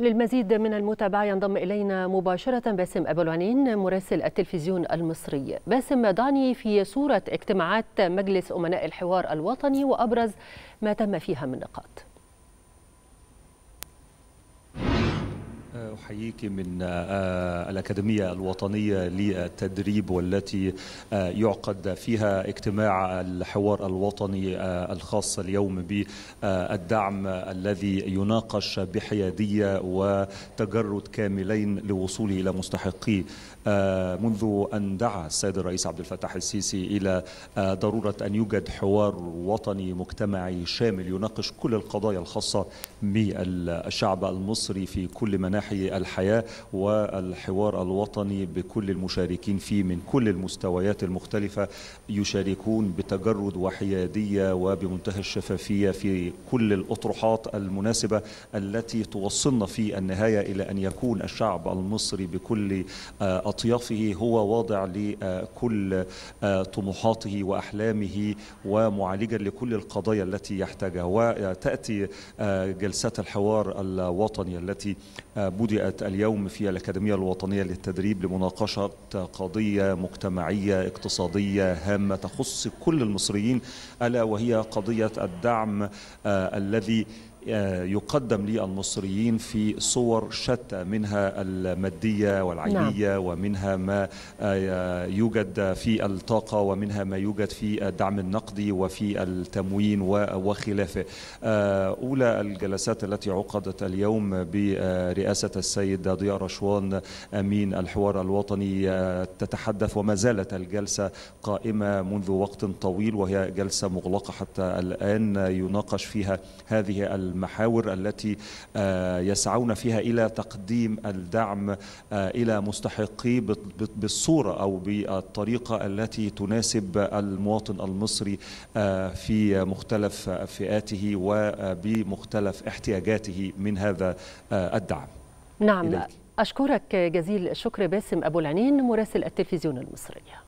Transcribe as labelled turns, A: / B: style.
A: للمزيد من المتابعة ينضم إلينا مباشرة باسم أبو العنين مراسل التلفزيون المصري باسم دعني في صورة اجتماعات مجلس أمناء الحوار الوطني وأبرز ما تم فيها من نقاط
B: أحييك من آه، آه، الأكاديمية الوطنية للتدريب والتي آه، يعقد فيها اجتماع الحوار الوطني الخاص اليوم بالدعم الذي يناقش بحيادية وتجرد كاملين لوصوله إلى مستحقيه منذ أن دعا السيد الرئيس عبد الفتاح السيسي إلى ضرورة أن يوجد حوار وطني مجتمعي شامل يناقش كل القضايا الخاصة بالشعب المصري في كل مناحي الحياة والحوار الوطني بكل المشاركين فيه من كل المستويات المختلفة يشاركون بتجرد وحيادية وبمنتهى الشفافية في كل الأطروحات المناسبة التي توصلنا في النهاية إلى أن يكون الشعب المصري بكل آه، أطيافه هو واضع لكل آه، طموحاته وأحلامه ومعالجا لكل القضايا التي يحتاجها وتأتي آه، جلسات الحوار الوطني التي بدأ بدأت اليوم في الأكاديمية الوطنية للتدريب لمناقشة قضية مجتمعية اقتصادية هامة تخص كل المصريين ألا وهي قضية الدعم آه، الذي آه، يقدم للمصريين في صور شتى منها المادية والعينية نعم. ومنها ما آه، يوجد في الطاقة ومنها ما يوجد في الدعم النقدي وفي التموين وخلافه آه، أولى الجلسات التي عقدت اليوم برئاسة السيد ضياء رشوان أمين الحوار الوطني تتحدث وما زالت الجلسة قائمة منذ وقت طويل وهي جلسة مغلقة حتى الآن يناقش فيها هذه ال المحاور التي آه، يسعون فيها إلى تقديم الدعم آه، إلى مستحقيه بالصورة أو بالطريقة التي تناسب المواطن المصري آه، في مختلف فئاته وبمختلف احتياجاته من هذا الدعم نعم إليك.
A: أشكرك جزيل الشكر باسم أبو العنين مراسل التلفزيون المصري